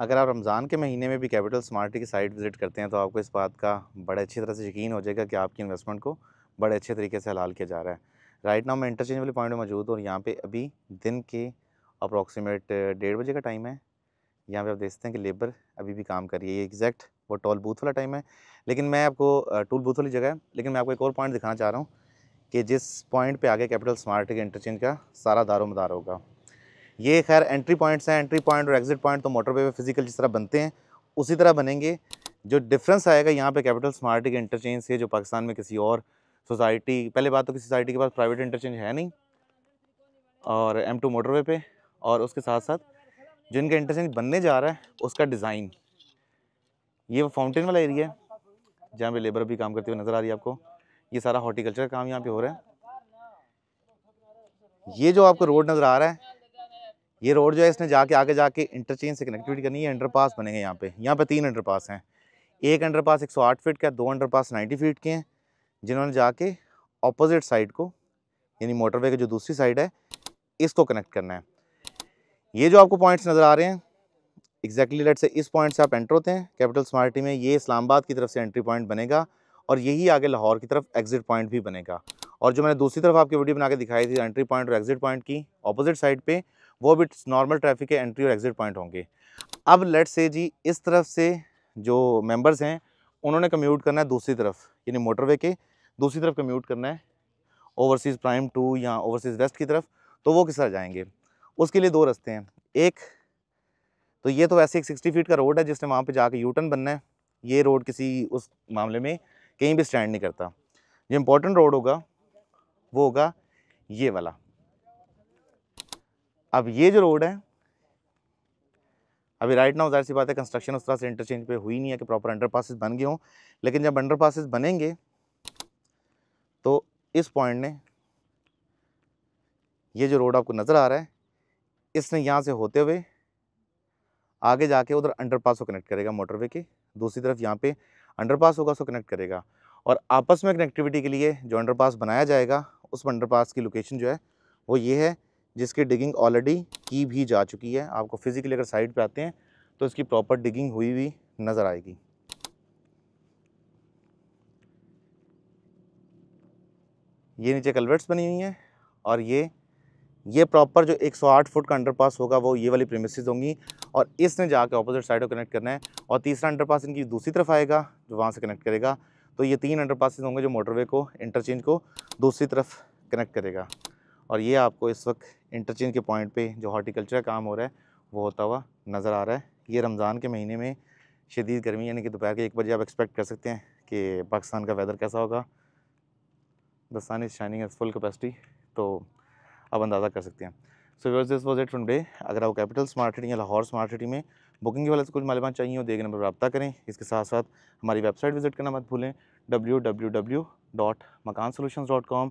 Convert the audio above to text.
अगर आप रमज़ान के महीने में भी कैपिटल स्मार्टी की साइट विज़िट करते हैं तो आपको इस बात का बड़े अच्छी तरह से यकीन हो जाएगा कि आपकी इन्वेस्टमेंट को बड़े अच्छे तरीके से हलाल किया जा रहा है राइट नाउ मैं इंटरचेंज वाले पॉइंट में मौजूद हूँ और यहाँ पर अभी दिन के अप्रॉक्सीमेट डेढ़ बजे का टाइम है यहाँ पे आप देखते हैं कि लेबर अभी भी काम कर रही है ये एग्जैक्ट वो टोल बूथ वाला टाइम है लेकिन मैं आपको टोल बूथ वाली जगह है लेकिन मैं आपको एक और पॉइंट दिखाना चाह रहा हूँ कि जिस पॉइंट पे आगे कैपिटल स्मार्ट के इंटरचेंज का सारा दारो मदार होगा ये खैर एंट्री पॉइंट्स हैं एंट्री पॉइंट और एग्जिट पॉइंट तो मोटरवे पे फिजिकल जिस तरह बनते हैं उसी तरह बनेंगे जो डिफरेंस आएगा यहाँ पे कैपिटल स्मार्टी के इंटरचेंज से जो पाकिस्तान में किसी और सोसाइटी पहले बात तो किसी सोसाइटी के पास प्राइवेट इंटरचेंज है नहीं और एम टू मोटरवे पे और उसके साथ साथ जो इनका इंटरचेंज बनने जा रहा है उसका डिज़ाइन ये वो फाउंटेन वाला एरिया है जहाँ पे लेबर भी काम करते हुए नज़र आ रही है आपको ये सारा हॉर्टिकल्चर का काम यहाँ पे हो रहा है ये जो आपको रोड नज़र आ रहा है ये रोड जो है इसने जाके आगे जाके इंटरचेंज से कनेक्टिविटी हाँ। करनी है पास बनेंगे यहाँ पे यहाँ पे तीन पास हैं एक अंडर पास एक सौ आठ फीट का दो अंडर पास नाइन्टी फीट के हैं जिन्होंने जाके ऑपोजिट साइड को यानी मोटरवे की जो दूसरी साइड है इसको कनेक्ट करना है ये जो आपको पॉइंट्स नज़र आ रहे हैं एग्जैक्टली लेट से इस पॉइंट से आप एंटर होते हैं कैपिटल स्मार्टी में ये इस्लामाबाद की तरफ से एंट्री पॉइंट बनेगा और यही आगे लाहौर की तरफ एग्जिट पॉइंट भी बनेगा और जो मैंने दूसरी तरफ आपकी वीडियो बना के दिखाई थी एंट्री पॉइंट और एग्जिट पॉइंट की अपोजिट साइड पे वो भी नॉर्मल ट्रैफिक के एंट्री और एग्ज़िट पॉइंट होंगे अब लेट से जी इस तरफ से जो मेंबर्स हैं उन्होंने कम्यूट करना है दूसरी तरफ यानी मोटरवे के दूसरी तरफ कम्यूट करना है ओवरसीज़ प्राइम टू या ओवरसीज़ वेस्ट की तरफ तो वो किस तरह जाएंगे उसके लिए दो रास्ते हैं एक तो ये तो ऐसे एक सिक्सटी फीट का रोड है जिसने वहाँ पे जाके यू टर्न बनना है ये रोड किसी उस मामले में कहीं भी स्टैंड नहीं करता जो इम्पोर्टेंट रोड होगा वो होगा ये वाला अब ये जो रोड है अभी राइट नाउ जाहिर सी बात है कंस्ट्रक्शन उस तरह से इंटरचेंज पे हुई नहीं है कि प्रॉपर अंडर पासिस बन गए हों लेकिन जब अंडर पासिस बनेंगे तो इस पॉइंट ने ये जो रोड आपको नज़र आ रहा है इसने यहाँ से होते हुए आगे जाके उधर पास को कनेक्ट करेगा मोटरवे के दूसरी तरफ यहाँ पे पास होगा उसको कनेक्ट करेगा और आपस में कनेक्टिविटी के लिए जो पास बनाया जाएगा उस पास की लोकेशन जो है वो ये है जिसकी डिगिंग ऑलरेडी की भी जा चुकी है आपको फिज़िकली अगर साइड पे आते हैं तो इसकी प्रॉपर डिगिंग हुई हुई नज़र आएगी ये नीचे कलवेट्स बनी हुई हैं और ये ये प्रॉपर जो 108 फुट का अंडरपास होगा वो ये वाली प्रेमिसेस होंगी और इसने जाके ऑपोजिट साइड को कनेक्ट करना है और तीसरा अंडरपास इनकी दूसरी तरफ आएगा जो वहाँ से कनेक्ट करेगा तो ये तीन अंडरपासेस होंगे जो मोटरवे को इंटरचेंज को दूसरी तरफ कनेक्ट करेगा और ये आपको इस वक्त इंटरचेंज के पॉइंट पे जो हॉर्टिकल्चर काम हो रहा है वो होता हुआ नज़र आ रहा है ये रमज़ान के महीने में शदीद गर्मी यानी कि दोपहर के एक बजे आप एक्सपेक्ट कर सकते हैं कि पाकिस्तान का वेदर कैसा होगा the sun is shining at full capacity तो आप अंदाज़ा कर सकते हैं so worse this was it from day अगर आप कैपिटल स्मार्ट सिटी या लाहौर स्मार्ट सिटी में बुकिंग के वाले से कुछ मालूम चाहिए हो देगा नंबर पर रबा करें इसके साथ साथ हमारी वेबसाइट विजिट करना मत भूलें W W W dot Makaan solution dot com